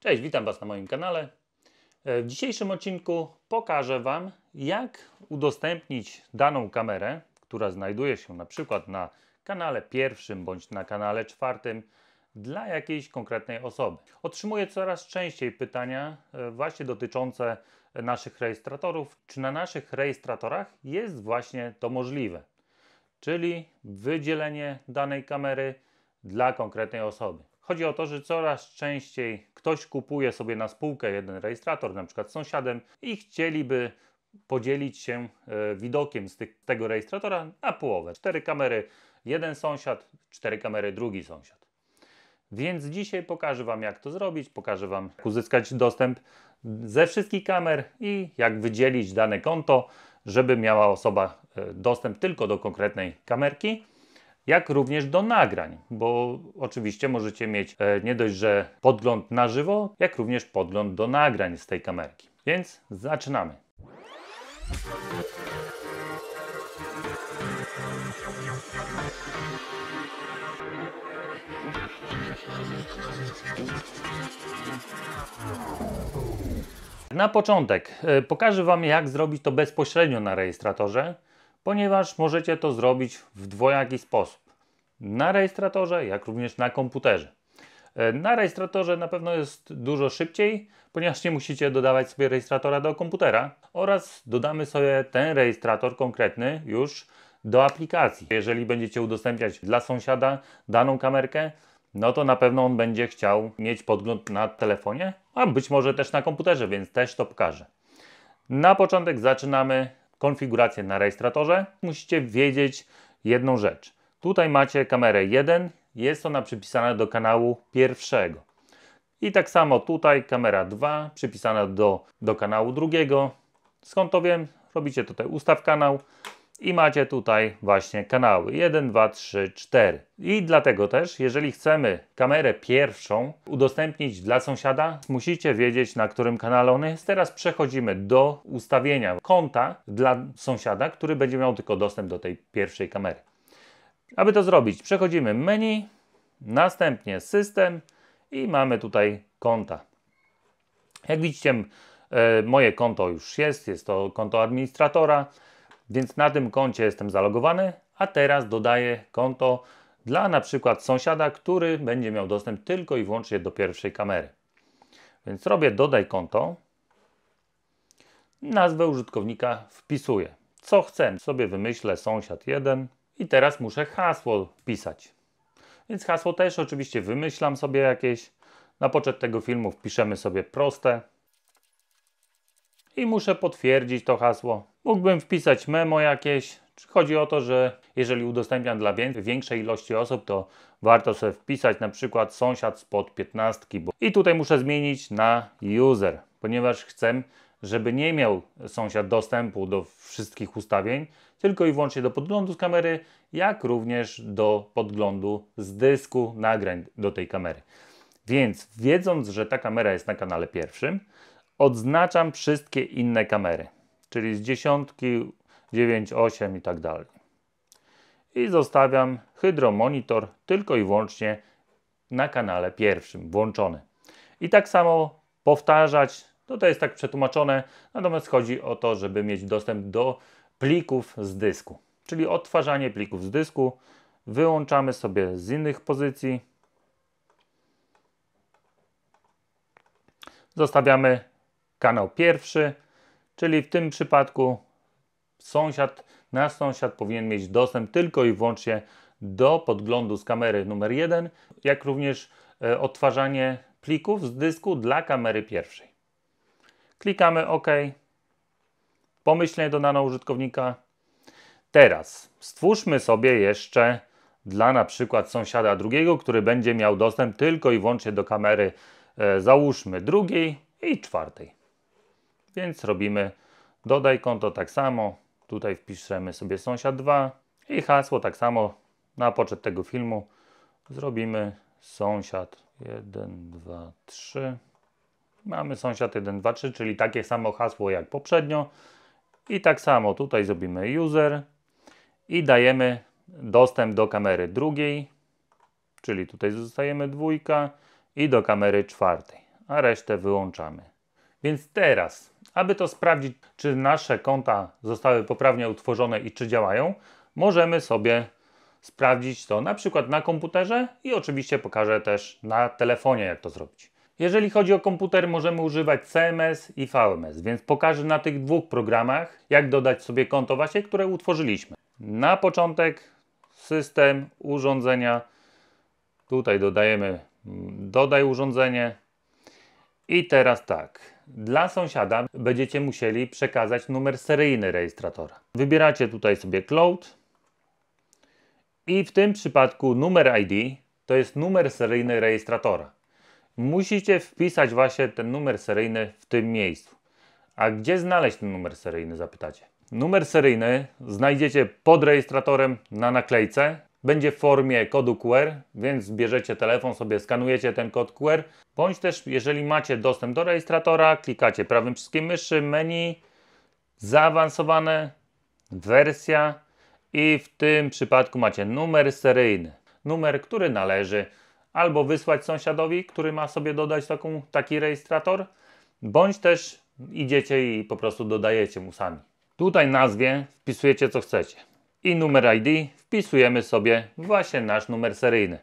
Cześć, witam Was na moim kanale. E, w dzisiejszym odcinku pokażę Wam, jak udostępnić daną kamerę, która znajduje się na przykład na kanale pierwszym bądź na kanale czwartym dla jakiejś konkretnej osoby. Otrzymuję coraz częściej pytania e, właśnie dotyczące naszych rejestratorów, czy na naszych rejestratorach jest właśnie to możliwe, czyli wydzielenie danej kamery dla konkretnej osoby. Chodzi o to, że coraz częściej ktoś kupuje sobie na spółkę jeden rejestrator, na przykład z sąsiadem, i chcieliby podzielić się e, widokiem z tego rejestratora na połowę. Cztery kamery jeden sąsiad, cztery kamery drugi sąsiad. Więc dzisiaj pokażę Wam, jak to zrobić, pokażę Wam, jak uzyskać dostęp ze wszystkich kamer i jak wydzielić dane konto, żeby miała osoba e, dostęp tylko do konkretnej kamerki jak również do nagrań, bo oczywiście możecie mieć e, nie dość, że podgląd na żywo, jak również podgląd do nagrań z tej kamerki. Więc zaczynamy. Na początek e, pokażę Wam, jak zrobić to bezpośrednio na rejestratorze ponieważ możecie to zrobić w dwojaki sposób. Na rejestratorze, jak również na komputerze. E, na rejestratorze na pewno jest dużo szybciej, ponieważ nie musicie dodawać sobie rejestratora do komputera oraz dodamy sobie ten rejestrator konkretny już do aplikacji. Jeżeli będziecie udostępniać dla sąsiada daną kamerkę, no to na pewno on będzie chciał mieć podgląd na telefonie, a być może też na komputerze, więc też to pokażę. Na początek zaczynamy konfigurację na rejestratorze, musicie wiedzieć jedną rzecz. Tutaj macie kamerę 1, jest ona przypisana do kanału pierwszego. I tak samo tutaj kamera 2 przypisana do, do kanału drugiego. Skąd to wiem? Robicie tutaj ustaw kanał, i macie tutaj właśnie kanały 1, 2, 3, 4. I dlatego też, jeżeli chcemy kamerę pierwszą udostępnić dla sąsiada, musicie wiedzieć, na którym kanale on jest. Teraz przechodzimy do ustawienia konta dla sąsiada, który będzie miał tylko dostęp do tej pierwszej kamery. Aby to zrobić, przechodzimy menu, następnie system i mamy tutaj konta. Jak widzicie, e, moje konto już jest, jest to konto administratora więc na tym koncie jestem zalogowany, a teraz dodaję konto dla na przykład sąsiada, który będzie miał dostęp tylko i wyłącznie do pierwszej kamery. Więc robię dodaj konto, nazwę użytkownika wpisuję. Co chcę, sobie wymyślę sąsiad 1 i teraz muszę hasło wpisać. Więc hasło też oczywiście wymyślam sobie jakieś. Na poczet tego filmu wpiszemy sobie proste i muszę potwierdzić to hasło. Mógłbym wpisać memo jakieś. Chodzi o to, że jeżeli udostępniam dla większej ilości osób, to warto sobie wpisać na przykład sąsiad spod 15. Bo... I tutaj muszę zmienić na user, ponieważ chcę, żeby nie miał sąsiad dostępu do wszystkich ustawień, tylko i wyłącznie do podglądu z kamery, jak również do podglądu z dysku nagrań do tej kamery. Więc wiedząc, że ta kamera jest na kanale pierwszym, odznaczam wszystkie inne kamery czyli z dziesiątki, 9, 8 i tak dalej. I zostawiam hydromonitor tylko i wyłącznie na kanale pierwszym, włączony. I tak samo powtarzać, no tutaj jest tak przetłumaczone, natomiast chodzi o to, żeby mieć dostęp do plików z dysku, czyli odtwarzanie plików z dysku. Wyłączamy sobie z innych pozycji. Zostawiamy kanał pierwszy, Czyli w tym przypadku sąsiad, nasz sąsiad powinien mieć dostęp tylko i wyłącznie do podglądu z kamery numer 1, jak również e, odtwarzanie plików z dysku dla kamery pierwszej. Klikamy OK. Pomyślnie dodano użytkownika. Teraz stwórzmy sobie jeszcze dla na przykład sąsiada drugiego, który będzie miał dostęp tylko i wyłącznie do kamery, e, załóżmy drugiej i czwartej. Więc robimy dodaj konto tak samo. Tutaj wpiszemy sobie sąsiad 2 i hasło tak samo na poczet tego filmu. Zrobimy sąsiad 1, 2, 3. Mamy sąsiad 1, 2, 3, czyli takie samo hasło jak poprzednio. I tak samo tutaj zrobimy user i dajemy dostęp do kamery drugiej, czyli tutaj zostajemy dwójka i do kamery czwartej, a resztę wyłączamy. Więc teraz, aby to sprawdzić, czy nasze konta zostały poprawnie utworzone i czy działają, możemy sobie sprawdzić to na przykład na komputerze i oczywiście pokażę też na telefonie, jak to zrobić. Jeżeli chodzi o komputer, możemy używać CMS i VMS, więc pokażę na tych dwóch programach, jak dodać sobie konto właśnie, które utworzyliśmy. Na początek system, urządzenia, tutaj dodajemy mm, dodaj urządzenie i teraz tak, dla sąsiada będziecie musieli przekazać numer seryjny rejestratora. Wybieracie tutaj sobie cloud i w tym przypadku numer ID to jest numer seryjny rejestratora. Musicie wpisać właśnie ten numer seryjny w tym miejscu. A gdzie znaleźć ten numer seryjny, zapytacie. Numer seryjny znajdziecie pod rejestratorem na naklejce będzie w formie kodu QR, więc bierzecie telefon, sobie skanujecie ten kod QR, bądź też jeżeli macie dostęp do rejestratora, klikacie prawym przyciskiem myszy, menu, zaawansowane, wersja i w tym przypadku macie numer seryjny, numer, który należy albo wysłać sąsiadowi, który ma sobie dodać taką, taki rejestrator, bądź też idziecie i po prostu dodajecie mu sami. Tutaj nazwie wpisujecie co chcecie i numer ID wpisujemy sobie właśnie nasz numer seryjny.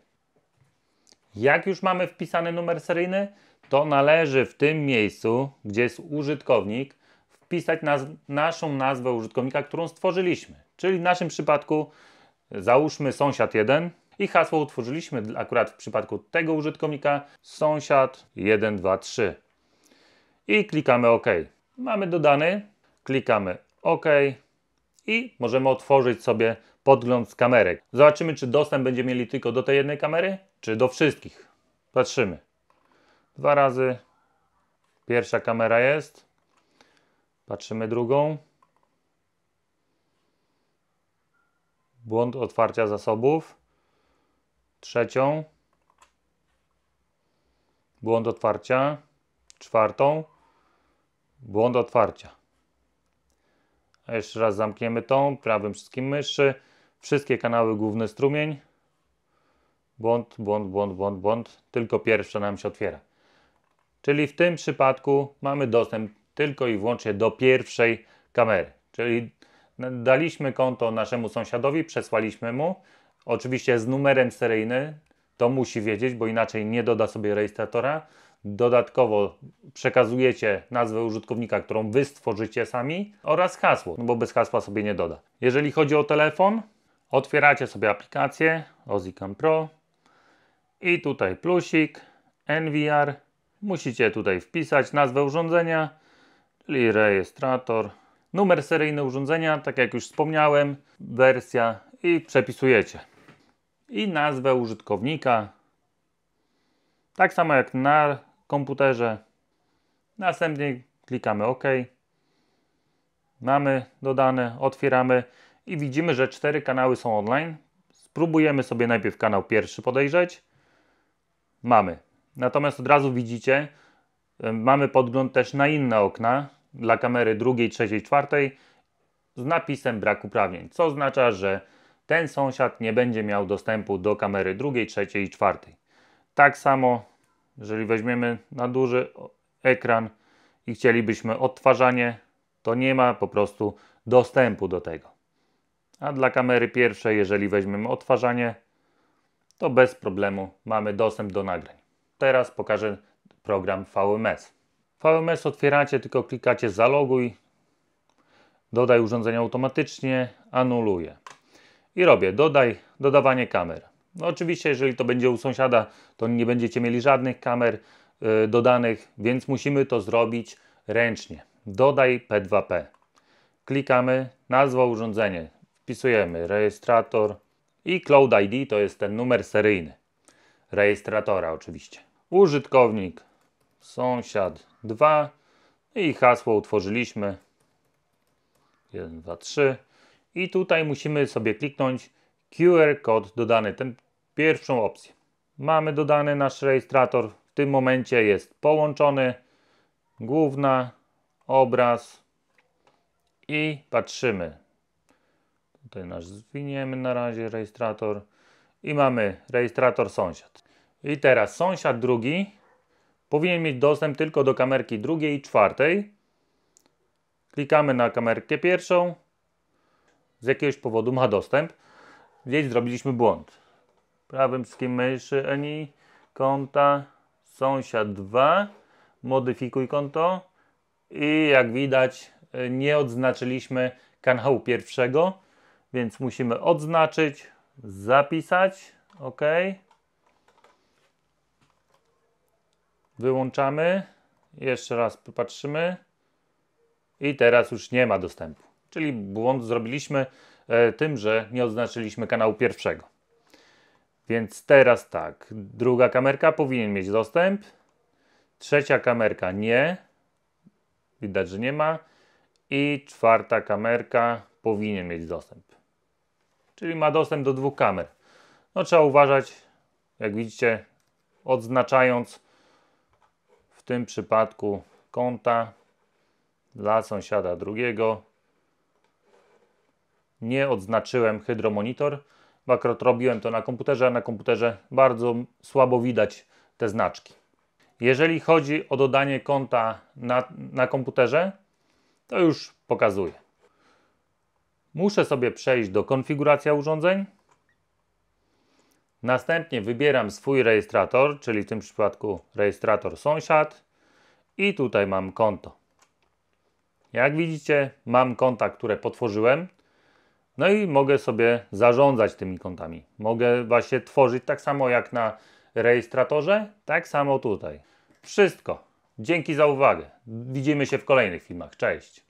Jak już mamy wpisany numer seryjny, to należy w tym miejscu, gdzie jest użytkownik, wpisać naz naszą nazwę użytkownika, którą stworzyliśmy. Czyli w naszym przypadku załóżmy sąsiad 1 i hasło utworzyliśmy akurat w przypadku tego użytkownika sąsiad 123. I klikamy OK. Mamy dodany, klikamy OK i możemy otworzyć sobie podgląd z kamerek. Zobaczymy, czy dostęp będziemy mieli tylko do tej jednej kamery, czy do wszystkich. Patrzymy. Dwa razy. Pierwsza kamera jest. Patrzymy drugą. Błąd otwarcia zasobów. Trzecią. Błąd otwarcia. Czwartą. Błąd otwarcia jeszcze raz zamkniemy tą, prawym wszystkim myszy. Wszystkie kanały, główny strumień. Błąd, błąd, błąd, błąd, błąd. Tylko pierwsza nam się otwiera. Czyli w tym przypadku mamy dostęp tylko i wyłącznie do pierwszej kamery. Czyli daliśmy konto naszemu sąsiadowi, przesłaliśmy mu. Oczywiście z numerem seryjny, to musi wiedzieć, bo inaczej nie doda sobie rejestratora. Dodatkowo przekazujecie nazwę użytkownika, którą wy stworzycie sami oraz hasło, no bo bez hasła sobie nie doda. Jeżeli chodzi o telefon, otwieracie sobie aplikację Ozicam Pro i tutaj plusik, NVR. Musicie tutaj wpisać nazwę urządzenia, czyli rejestrator, numer seryjny urządzenia, tak jak już wspomniałem, wersja i przepisujecie. I nazwę użytkownika. Tak samo jak na komputerze. Następnie klikamy OK. Mamy dodane, otwieramy i widzimy, że cztery kanały są online. Spróbujemy sobie najpierw kanał pierwszy podejrzeć. Mamy. Natomiast od razu widzicie, mamy podgląd też na inne okna dla kamery drugiej, trzeciej, czwartej z napisem brak uprawnień, co oznacza, że ten sąsiad nie będzie miał dostępu do kamery drugiej, trzeciej i czwartej. Tak samo jeżeli weźmiemy na duży ekran i chcielibyśmy odtwarzanie, to nie ma po prostu dostępu do tego. A dla kamery pierwszej, jeżeli weźmiemy odtwarzanie, to bez problemu mamy dostęp do nagrań. Teraz pokażę program VMS. VMS otwieracie, tylko klikacie zaloguj, dodaj urządzenie automatycznie, anuluję. I robię dodaj, dodawanie kamer. No oczywiście, jeżeli to będzie u sąsiada, to nie będziecie mieli żadnych kamer yy, dodanych, więc musimy to zrobić ręcznie. Dodaj P2P. Klikamy, nazwa urządzenie, wpisujemy rejestrator i Cloud ID to jest ten numer seryjny rejestratora oczywiście. Użytkownik sąsiad 2 i hasło utworzyliśmy 1, 2, 3 i tutaj musimy sobie kliknąć QR kod dodany. Ten pierwszą opcję. Mamy dodany nasz rejestrator. W tym momencie jest połączony. Główna, obraz i patrzymy. Tutaj nasz zwiniemy na razie rejestrator i mamy rejestrator sąsiad. I teraz sąsiad drugi powinien mieć dostęp tylko do kamerki drugiej i czwartej. Klikamy na kamerkę pierwszą. Z jakiegoś powodu ma dostęp, więc zrobiliśmy błąd prawym przyciskiem myszy Eni, konta, sąsiad 2, modyfikuj konto i jak widać e, nie odznaczyliśmy kanału pierwszego, więc musimy odznaczyć, zapisać, ok. Wyłączamy, jeszcze raz popatrzymy i teraz już nie ma dostępu. Czyli błąd zrobiliśmy e, tym, że nie odznaczyliśmy kanału pierwszego. Więc teraz tak, druga kamerka powinien mieć dostęp, trzecia kamerka nie, widać, że nie ma i czwarta kamerka powinien mieć dostęp. Czyli ma dostęp do dwóch kamer. No trzeba uważać, jak widzicie, odznaczając w tym przypadku kąta dla sąsiada drugiego. Nie odznaczyłem hydromonitor akurat robiłem to na komputerze, a na komputerze bardzo słabo widać te znaczki. Jeżeli chodzi o dodanie konta na, na komputerze, to już pokazuję. Muszę sobie przejść do konfiguracja urządzeń. Następnie wybieram swój rejestrator, czyli w tym przypadku rejestrator sąsiad i tutaj mam konto. Jak widzicie, mam konta, które potworzyłem, no i mogę sobie zarządzać tymi kontami. Mogę właśnie tworzyć tak samo jak na rejestratorze, tak samo tutaj. Wszystko. Dzięki za uwagę. Widzimy się w kolejnych filmach. Cześć.